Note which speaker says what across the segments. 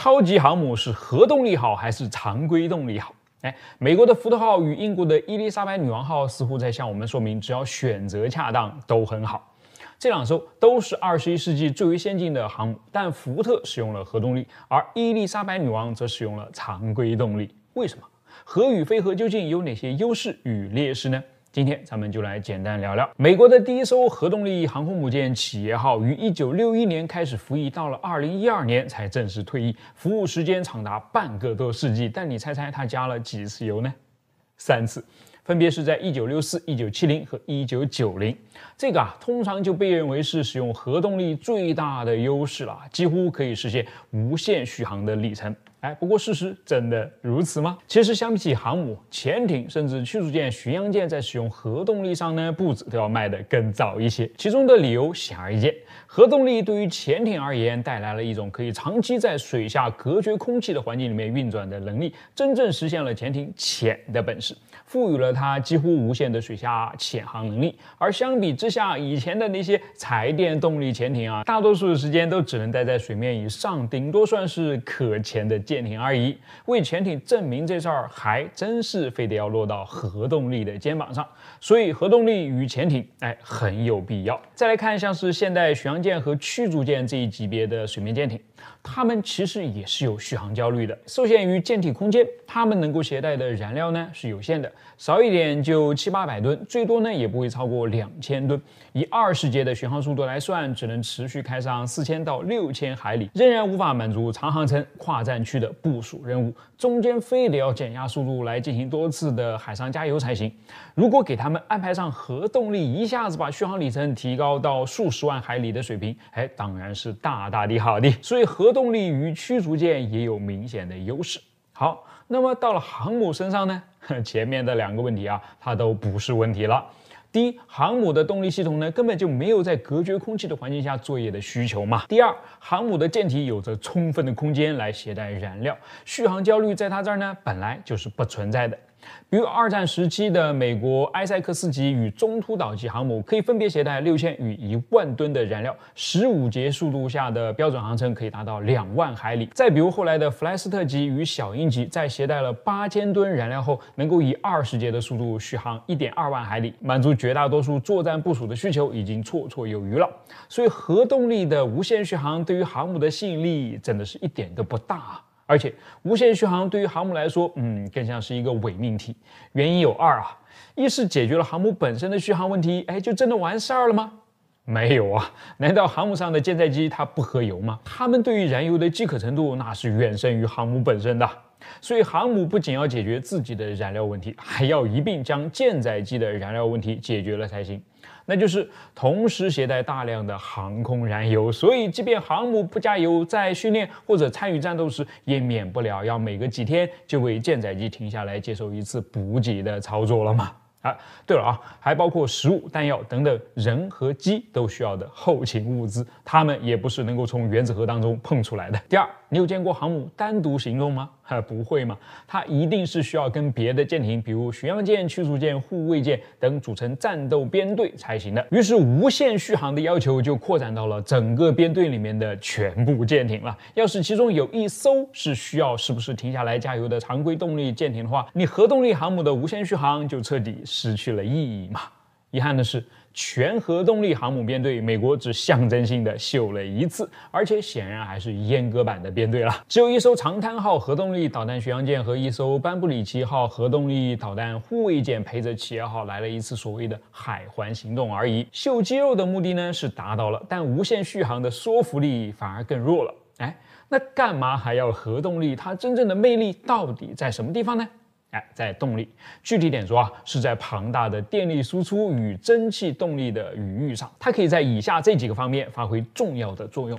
Speaker 1: 超级航母是核动力好还是常规动力好？哎，美国的福特号与英国的伊丽莎白女王号似乎在向我们说明，只要选择恰当，都很好。这两艘都是二十一世纪最为先进的航母，但福特使用了核动力，而伊丽莎白女王则使用了常规动力。为什么核与非核究竟有哪些优势与劣势呢？今天咱们就来简单聊聊美国的第一艘核动力航空母舰企业号，于一九六一年开始服役，到了二零一二年才正式退役，服务时间长达半个多世纪。但你猜猜它加了几次油呢？三次，分别是在一九六四、一九七零和一九九零。这个啊，通常就被认为是使用核动力最大的优势了，几乎可以实现无限续航的里程。哎，不过事实真的如此吗？其实相比起航母、潜艇，甚至驱逐舰、巡洋舰，在使用核动力上呢，步子都要迈得更早一些。其中的理由显而易见，核动力对于潜艇而言，带来了一种可以长期在水下隔绝空气的环境里面运转的能力，真正实现了潜艇“潜”的本事。赋予了它几乎无限的水下潜航能力，而相比之下，以前的那些柴电动力潜艇啊，大多数时间都只能待在水面以上，顶多算是可潜的舰艇而已。为潜艇证明这事儿，还真是非得要落到核动力的肩膀上。所以，核动力与潜艇，哎，很有必要。再来看像是现代巡洋舰和驱逐舰这一级别的水面舰艇。他们其实也是有续航焦虑的，受限于舰体空间，他们能够携带的燃料呢是有限的，少一点就七八百吨，最多呢也不会超过两千吨。以二十节的巡航速度来算，只能持续开上四千到六千海里，仍然无法满足长航程、跨战区的部署任务。中间非得要减压速度来进行多次的海上加油才行。如果给他们安排上核动力，一下子把续航里程提高到数十万海里的水平，哎，当然是大大的好的。所以核动力与驱逐舰也有明显的优势。好，那么到了航母身上呢？前面的两个问题啊，它都不是问题了。第一，航母的动力系统呢，根本就没有在隔绝空气的环境下作业的需求嘛。第二，航母的舰体有着充分的空间来携带燃料，续航焦虑在它这儿呢，本来就是不存在的。比如二战时期的美国埃塞克斯级与中途岛级航母，可以分别携带六千与一万吨的燃料，十五节速度下的标准航程可以达到两万海里。再比如后来的弗莱斯特级与小鹰级，在携带了八千吨燃料后，能够以二十节的速度续航一点二万海里，满足绝大多数作战部署的需求已经绰绰有余了。所以核动力的无限续航对于航母的吸引力，真的是一点都不大。而且无线续航对于航母来说，嗯，更像是一个伪命题。原因有二啊，一是解决了航母本身的续航问题，哎，就真的完事儿了吗？没有啊，难道航母上的舰载机它不喝油吗？它们对于燃油的饥渴程度，那是远胜于航母本身的。所以航母不仅要解决自己的燃料问题，还要一并将舰载机的燃料问题解决了才行，那就是同时携带大量的航空燃油。所以，即便航母不加油，在训练或者参与战斗时，也免不了要每隔几天就为舰载机停下来接受一次补给的操作了嘛？啊，对了啊，还包括食物、弹药等等，人和机都需要的后勤物资，他们也不是能够从原子核当中碰出来的。第二，你有见过航母单独行动吗？它不会嘛，它一定是需要跟别的舰艇，比如巡洋舰、驱逐舰、护卫舰等组成战斗编队才行的。于是，无限续航的要求就扩展到了整个编队里面的全部舰艇了。要是其中有一艘是需要是不是停下来加油的常规动力舰艇的话，你核动力航母的无限续航就彻底失去了意义嘛？遗憾的是。全核动力航母编队，美国只象征性的秀了一次，而且显然还是阉割版的编队了，只有一艘长滩号核动力导弹巡洋舰和一艘班布里奇号核动力导弹护卫舰陪着企业号来了一次所谓的海环行动而已。秀肌肉的目的呢是达到了，但无限续航的说服力反而更弱了。哎，那干嘛还要核动力？它真正的魅力到底在什么地方呢？哎，在动力具体点说啊，是在庞大的电力输出与蒸汽动力的领域上，它可以在以下这几个方面发挥重要的作用。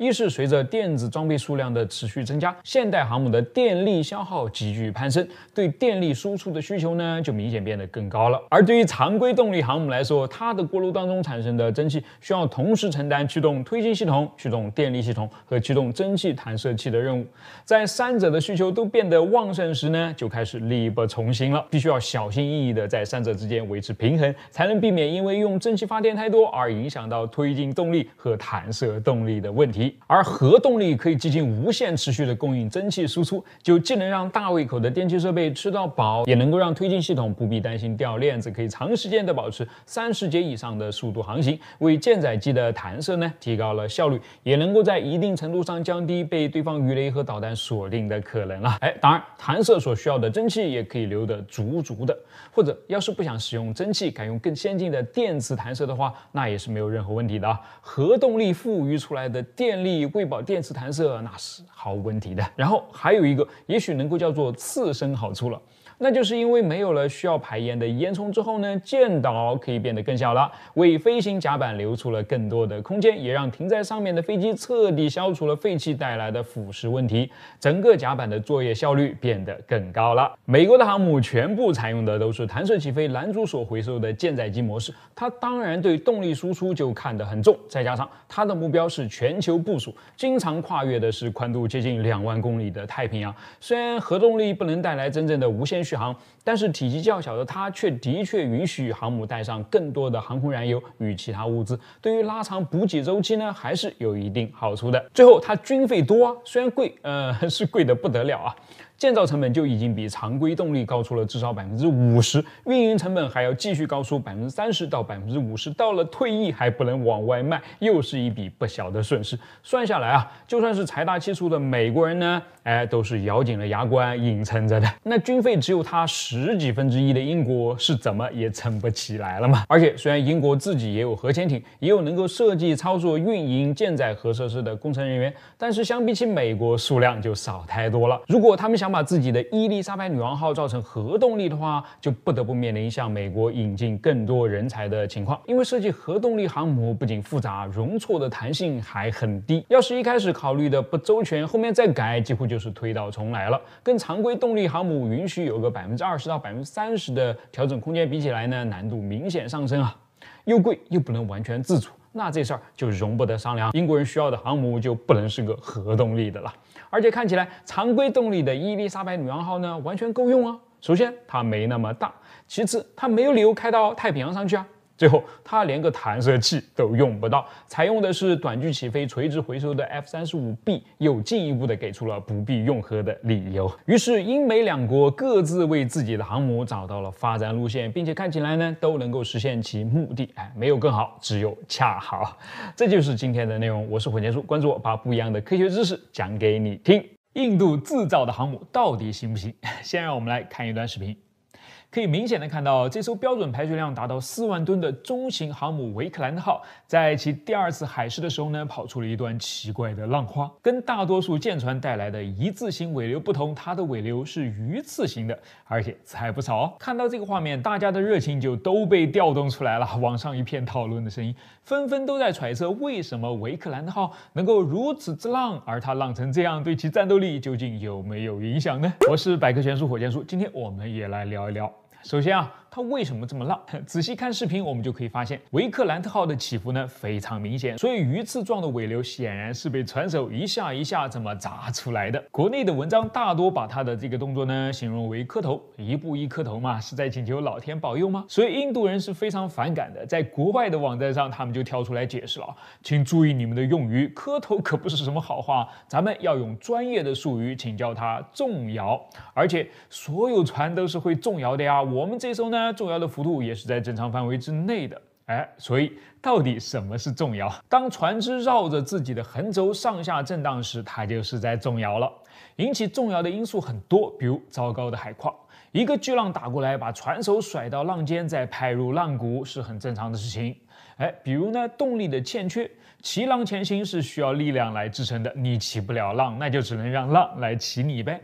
Speaker 1: 一是随着电子装备数量的持续增加，现代航母的电力消耗急剧攀升，对电力输出的需求呢就明显变得更高了。而对于常规动力航母来说，它的锅炉当中产生的蒸汽需要同时承担驱动推进系统、驱动电力系统和驱动蒸汽弹射器的任务。在三者的需求都变得旺盛时呢，就开始力不从心了，必须要小心翼翼的在三者之间维持平衡，才能避免因为用蒸汽发电太多而影响到推进动力和弹射动力的问题。而核动力可以进行无限持续的供应蒸汽输出，就既能让大胃口的电气设备吃到饱，也能够让推进系统不必担心掉链子，可以长时间的保持三十节以上的速度航行，为舰载机的弹射呢提高了效率，也能够在一定程度上降低被对方鱼雷和导弹锁定的可能了。哎，当然弹射所需要的蒸汽也可以留得足足的，或者要是不想使用蒸汽，改用更先进的电磁弹射的话，那也是没有任何问题的啊。核动力赋予出来的电。为贵宝电磁弹射那是毫无问题的，然后还有一个也许能够叫做次生好处了。那就是因为没有了需要排烟的烟囱之后呢，舰岛可以变得更小了，为飞行甲板留出了更多的空间，也让停在上面的飞机彻底消除了废气带来的腐蚀问题，整个甲板的作业效率变得更高了。美国的航母全部采用的都是弹射起飞、拦阻索回收的舰载机模式，它当然对动力输出就看得很重，再加上它的目标是全球部署，经常跨越的是宽度接近两万公里的太平洋，虽然核动力不能带来真正的无限。续航，但是体积较小的它却的确允许航母带上更多的航空燃油与其他物资，对于拉长补给周期呢还是有一定好处的。最后，它军费多，虽然贵，呃，是贵的不得了啊。建造成本就已经比常规动力高出了至少百分之五十，运营成本还要继续高出百分之三十到百分之五十，到了退役还不能往外卖，又是一笔不小的损失。算下来啊，就算是财大气粗的美国人呢，哎，都是咬紧了牙关硬撑着的。那军费只有他十几分之一的英国是怎么也撑不起来了嘛？而且虽然英国自己也有核潜艇，也有能够设计、操作、运营舰载核设施的工程人员，但是相比起美国，数量就少太多了。如果他们想，把自己的伊丽莎白女王号造成核动力的话，就不得不面临向美国引进更多人才的情况。因为设计核动力航母不仅复杂，容错的弹性还很低。要是一开始考虑的不周全，后面再改几乎就是推倒重来了。跟常规动力航母允许有个百分之二十到百分之三十的调整空间比起来呢，难度明显上升啊。又贵又不能完全自主，那这事儿就容不得商量。英国人需要的航母就不能是个核动力的了。而且看起来，常规动力的伊丽莎白女王号呢，完全够用啊。首先，它没那么大；其次，它没有理由开到太平洋上去啊。最后，它连个弹射器都用不到，采用的是短距起飞、垂直回收的 F 三十五 B，又进一步的给出了不必用核的理由。于是，英美两国各自为自己的航母找到了发展路线，并且看起来呢都能够实现其目的。哎，没有更好，只有恰好。这就是今天的内容。我是火箭叔，关注我，把不一样的科学知识讲给你听。印度制造的航母到底行不行？先让我们来看一段视频。可以明显的看到，这艘标准排水量达到四万吨的中型航母维克兰特号，在其第二次海试的时候呢，跑出了一段奇怪的浪花，跟大多数舰船带来的一字型尾流不同，它的尾流是鱼刺型的，而且刺还不少哦。看到这个画面，大家的热情就都被调动出来了，网上一片讨论的声音，纷纷都在揣测为什么维克兰特号能够如此之浪，而它浪成这样，对其战斗力究竟有没有影响呢？我是百科全书火箭叔，今天我们也来聊一聊。首先啊。它为什么这么浪？仔细看视频，我们就可以发现维克兰特号的起伏呢非常明显，所以鱼刺状的尾流显然是被船手一下一下这么砸出来的。国内的文章大多把他的这个动作呢形容为磕头，一步一磕头嘛，是在请求老天保佑吗？所以印度人是非常反感的，在国外的网站上他们就跳出来解释了，请注意你们的用语，磕头可不是什么好话，咱们要用专业的术语，请叫它纵摇，而且所有船都是会纵摇的呀，我们这艘呢。重要的幅度也是在正常范围之内的，哎，所以到底什么是重要？当船只绕着自己的横轴上下震荡时，它就是在动摇了。引起重摇的因素很多，比如糟糕的海况，一个巨浪打过来，把船首甩到浪尖，再拍入浪谷，是很正常的事情。哎，比如呢，动力的欠缺，骑浪前行是需要力量来支撑的，你骑不了浪，那就只能让浪来骑你呗。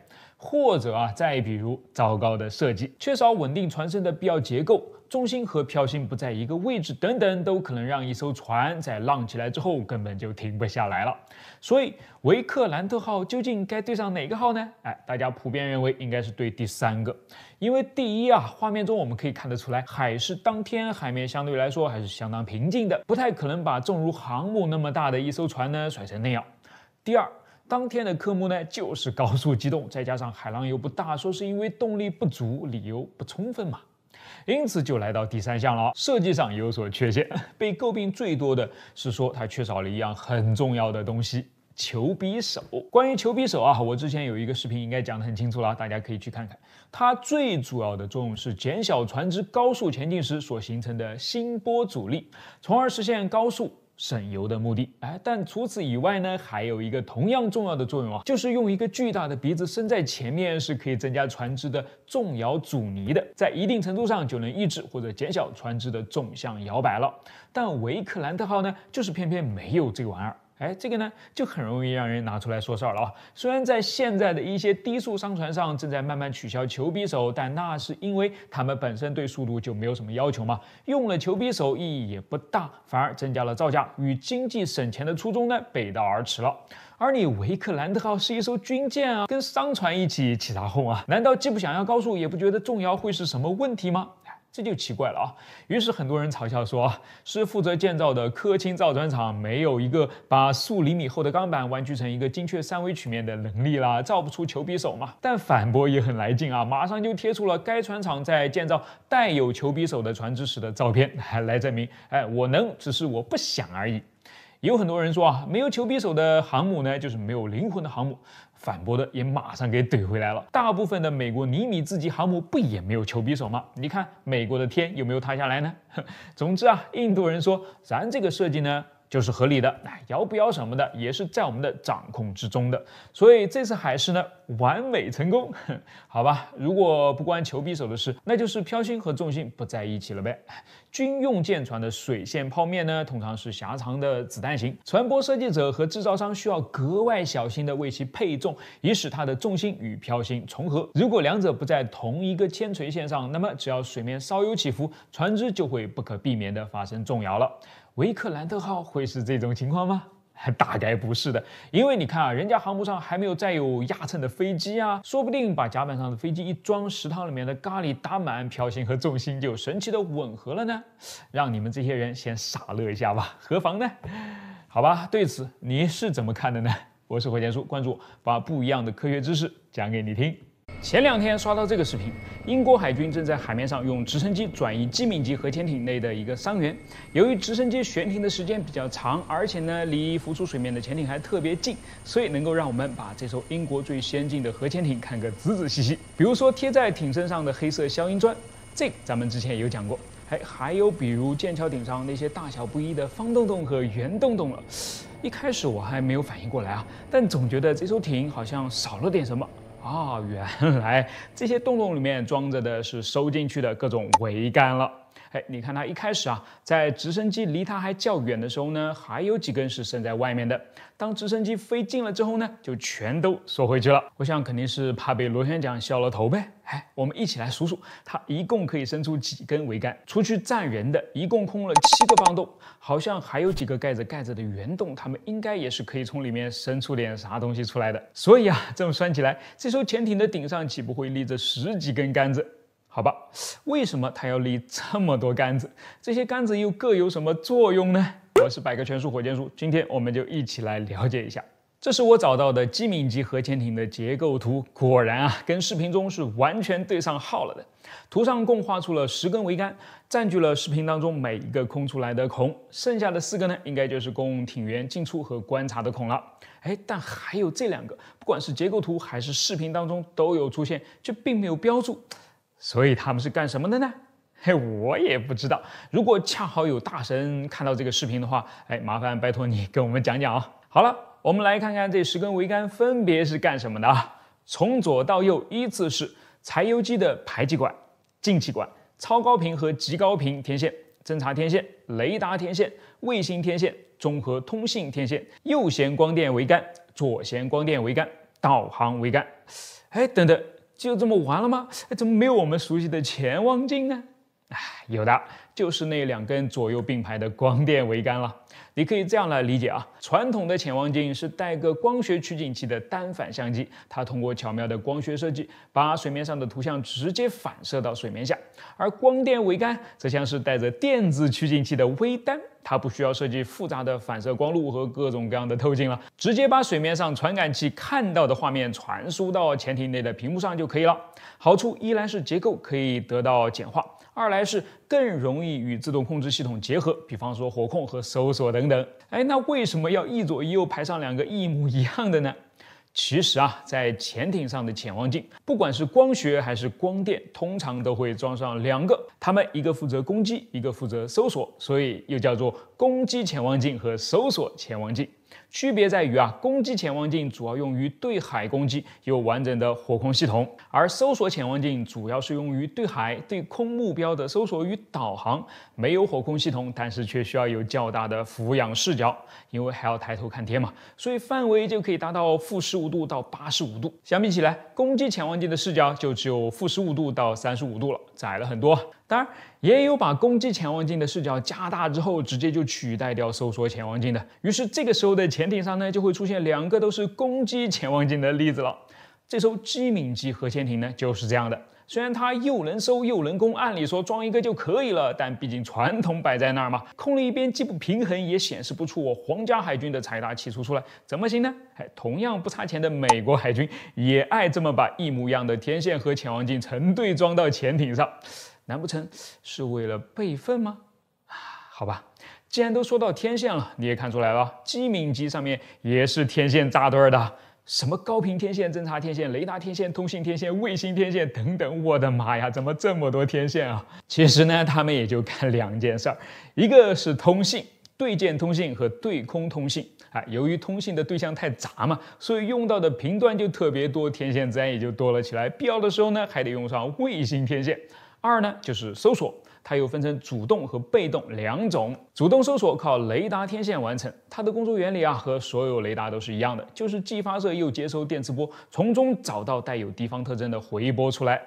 Speaker 1: 或者啊，再比如糟糕的设计，缺少稳定船身的必要结构，重心和漂心不在一个位置，等等，都可能让一艘船在浪起来之后根本就停不下来了。所以维克兰特号究竟该对上哪个号呢？哎，大家普遍认为应该是对第三个，因为第一啊，画面中我们可以看得出来，海事当天海面相对来说还是相当平静的，不太可能把正如航母那么大的一艘船呢甩成那样。第二。当天的科目呢，就是高速机动，再加上海浪又不大，说是因为动力不足，理由不充分嘛，因此就来到第三项了。设计上有所缺陷，被诟病最多的是说它缺少了一样很重要的东西——球鼻首。关于球鼻首啊，我之前有一个视频应该讲得很清楚了，大家可以去看看。它最主要的作用是减小船只高速前进时所形成的心波阻力，从而实现高速。省油的目的，哎，但除此以外呢，还有一个同样重要的作用啊，就是用一个巨大的鼻子伸在前面，是可以增加船只的重摇阻尼的，在一定程度上就能抑制或者减小船只的纵向摇摆了。但维克兰特号呢，就是偏偏没有这玩意儿。哎，这个呢，就很容易让人拿出来说事儿了啊。虽然在现在的一些低速商船上正在慢慢取消球匕首，但那是因为他们本身对速度就没有什么要求嘛，用了球匕首意义也不大，反而增加了造价，与经济省钱的初衷呢背道而驰了。而你维克兰特号是一艘军舰啊，跟商船一起起啥哄啊？难道既不想要高速，也不觉得重摇会是什么问题吗？这就奇怪了啊！于是很多人嘲笑说，是负责建造的科钦造船厂没有一个把数厘米厚的钢板弯曲成一个精确三维曲面的能力啦，造不出球匕首嘛。但反驳也很来劲啊，马上就贴出了该船厂在建造带有球匕首的船只时的照片，来来证明，哎，我能，只是我不想而已。有很多人说啊，没有球匕首的航母呢，就是没有灵魂的航母。反驳的也马上给怼回来了。大部分的美国尼米兹级航母不也没有球匕首吗？你看美国的天有没有塌下来呢？总之啊，印度人说咱这个设计呢。就是合理的，摇不摇什么的也是在我们的掌控之中的，所以这次海试呢完美成功，好吧？如果不关球匕首的事，那就是漂心和重心不在一起了呗。军用舰船的水线泡面呢通常是狭长的子弹型，船舶设计者和制造商需要格外小心的为其配重，以使它的重心与漂心重合。如果两者不在同一个铅垂线上，那么只要水面稍有起伏，船只就会不可避免的发生动摇了。维克兰特号会是这种情况吗？大概不是的，因为你看啊，人家航母上还没有载有压秤的飞机啊，说不定把甲板上的飞机一装，食堂里面的咖喱打满，漂行和重心就神奇的吻合了呢，让你们这些人先傻乐一下吧，何妨呢？好吧，对此你是怎么看的呢？我是火箭叔，关注我，把不一样的科学知识讲给你听。前两天刷到这个视频，英国海军正在海面上用直升机转移机敏级核潜艇内的一个伤员。由于直升机悬停的时间比较长，而且呢离浮出水面的潜艇还特别近，所以能够让我们把这艘英国最先进的核潜艇看个仔仔细细。比如说贴在艇身上的黑色消音砖，这咱们之前有讲过。哎，还有比如剑桥顶上那些大小不一的方洞洞和圆洞洞了。一开始我还没有反应过来啊，但总觉得这艘艇好像少了点什么。啊，原来这些洞洞里面装着的是收进去的各种桅杆了。哎，你看它一开始啊，在直升机离它还较远的时候呢，还有几根是伸在外面的。当直升机飞近了之后呢，就全都缩回去了。我想肯定是怕被螺旋桨削了头呗。哎，我们一起来数数，它一共可以伸出几根桅杆？除去站人的，一共空了七个方洞，好像还有几个盖着盖着的圆洞，它们应该也是可以从里面伸出点啥东西出来的。所以啊，这么算起来，这艘潜艇的顶上岂不会立着十几根杆子？好吧，为什么它要立这么多杆子？这些杆子又各有什么作用呢？我是百科全书火箭叔，今天我们就一起来了解一下。这是我找到的机敏级核潜艇的结构图，果然啊，跟视频中是完全对上号了的。图上共画出了十根桅杆，占据了视频当中每一个空出来的孔，剩下的四个呢，应该就是供艇员进出和观察的孔了。哎，但还有这两个，不管是结构图还是视频当中都有出现，却并没有标注。所以他们是干什么的呢？嘿，我也不知道。如果恰好有大神看到这个视频的话，哎，麻烦拜托你跟我们讲讲啊。好了，我们来看看这十根桅杆分别是干什么的啊？从左到右依次是柴油机的排气管、进气管、超高频和极高频天线、侦察天线、雷达天线、卫星天线、综合通信天线、右舷光电桅杆、左舷光电桅杆、导航桅杆。哎，等等。就这么完了吗？哎，怎么没有我们熟悉的潜望镜呢？有的就是那两根左右并排的光电桅杆了。你可以这样来理解啊，传统的潜望镜是带个光学取景器的单反相机，它通过巧妙的光学设计，把水面上的图像直接反射到水面下。而光电桅杆则像是带着电子取景器的微单，它不需要设计复杂的反射光路和各种各样的透镜了，直接把水面上传感器看到的画面传输到潜艇内的屏幕上就可以了。好处依然是结构可以得到简化。二来是更容易与自动控制系统结合，比方说火控和搜索等等。哎，那为什么要一左一右排上两个一模一样的呢？其实啊，在潜艇上的潜望镜，不管是光学还是光电，通常都会装上两个，它们一个负责攻击，一个负责搜索，所以又叫做攻击潜望镜和搜索潜望镜。区别在于啊，攻击潜望镜主要用于对海攻击，有完整的火控系统；而搜索潜望镜主要是用于对海、对空目标的搜索与导航，没有火控系统，但是却需要有较大的俯仰视角，因为还要抬头看天嘛，所以范围就可以达到负十五度到八十五度。相比起来，攻击潜望镜的视角就只有负十五度到三十五度了，窄了很多。当然，也有把攻击潜望镜的视角加大之后，直接就取代掉搜索潜望镜的。于是这个时候的潜艇上呢，就会出现两个都是攻击潜望镜的例子了。这艘机敏级核潜艇呢，就是这样的。虽然它又能收又能攻，按理说装一个就可以了，但毕竟传统摆在那儿嘛，空了一边既不平衡，也显示不出我皇家海军的财大气粗出来，怎么行呢？哎，同样不差钱的美国海军也爱这么把一模一样的天线和潜望镜成对装到潜艇上。难不成是为了备份吗？啊，好吧，既然都说到天线了，你也看出来了，机敏机上面也是天线扎堆的，什么高频天线、侦察天线、雷达天线、通信天线、卫星天线等等。我的妈呀，怎么这么多天线啊？其实呢，他们也就干两件事儿，一个是通信，对舰通信和对空通信。啊，由于通信的对象太杂嘛，所以用到的频段就特别多，天线自然也就多了起来。必要的时候呢，还得用上卫星天线。二呢，就是搜索，它又分成主动和被动两种。主动搜索靠雷达天线完成，它的工作原理啊和所有雷达都是一样的，就是既发射又接收电磁波，从中找到带有敌方特征的回波出来。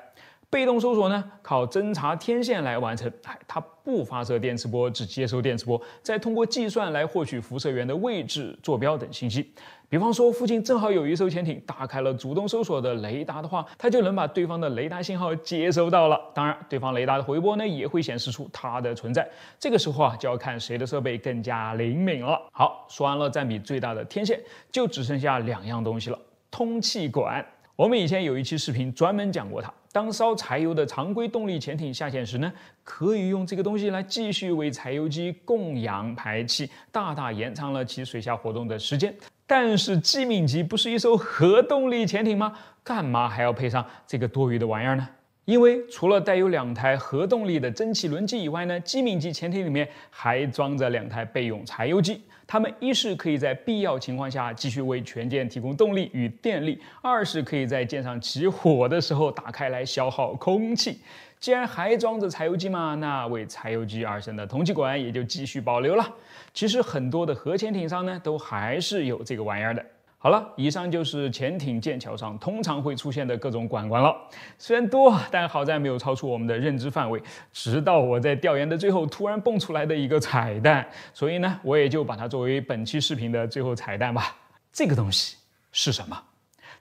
Speaker 1: 被动搜索呢，靠侦察天线来完成，哎，它不发射电磁波，只接收电磁波，再通过计算来获取辐射源的位置、坐标等信息。比方说，附近正好有一艘潜艇打开了主动搜索的雷达的话，它就能把对方的雷达信号接收到了。当然，对方雷达的回波呢也会显示出它的存在。这个时候啊，就要看谁的设备更加灵敏了。好，说完了占比最大的天线，就只剩下两样东西了：通气管。我们以前有一期视频专门讲过它。当烧柴油的常规动力潜艇下潜时呢，可以用这个东西来继续为柴油机供氧排气，大大延长了其水下活动的时间。但是机敏级不是一艘核动力潜艇吗？干嘛还要配上这个多余的玩意儿呢？因为除了带有两台核动力的蒸汽轮机以外呢，机敏级潜艇里面还装着两台备用柴油机。它们一是可以在必要情况下继续为全舰提供动力与电力，二是可以在舰上起火的时候打开来消耗空气。既然还装着柴油机嘛，那为柴油机而生的通气管也就继续保留了。其实很多的核潜艇上呢，都还是有这个玩意儿的。好了，以上就是潜艇舰桥上通常会出现的各种管管了。虽然多，但好在没有超出我们的认知范围。直到我在调研的最后突然蹦出来的一个彩蛋，所以呢，我也就把它作为本期视频的最后彩蛋吧。这个东西是什么？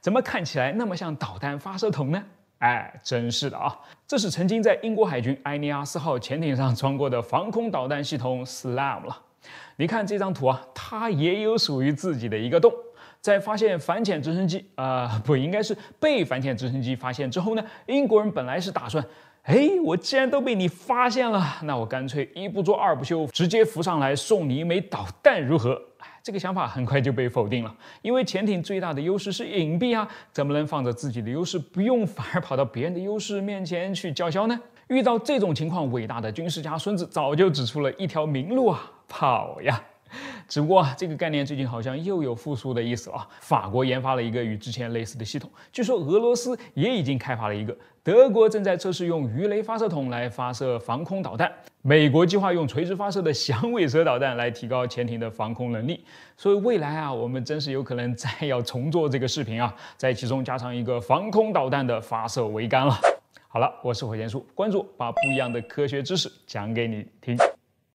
Speaker 1: 怎么看起来那么像导弹发射筒呢？哎，真是的啊！这是曾经在英国海军埃尼阿斯号潜艇上装过的防空导弹系统 SLAM 了。你看这张图啊，它也有属于自己的一个洞。在发现反潜直升机啊，不应该是被反潜直升机发现之后呢，英国人本来是打算，哎，我既然都被你发现了，那我干脆一不做二不休，直接浮上来送你一枚导弹，如何？这个想法很快就被否定了，因为潜艇最大的优势是隐蔽啊，怎么能放着自己的优势不用，反而跑到别人的优势面前去叫嚣呢？遇到这种情况，伟大的军事家孙子早就指出了一条明路啊，跑呀！只不过这个概念最近好像又有复苏的意思了啊！法国研发了一个与之前类似的系统，据说俄罗斯也已经开发了一个，德国正在测试用鱼雷发射筒来发射防空导弹，美国计划用垂直发射的响尾蛇导弹来提高潜艇的防空能力。所以未来啊，我们真是有可能再要重做这个视频啊，在其中加上一个防空导弹的发射桅杆了。好了，我是火箭叔，关注我，把不一样的科学知识讲给你听。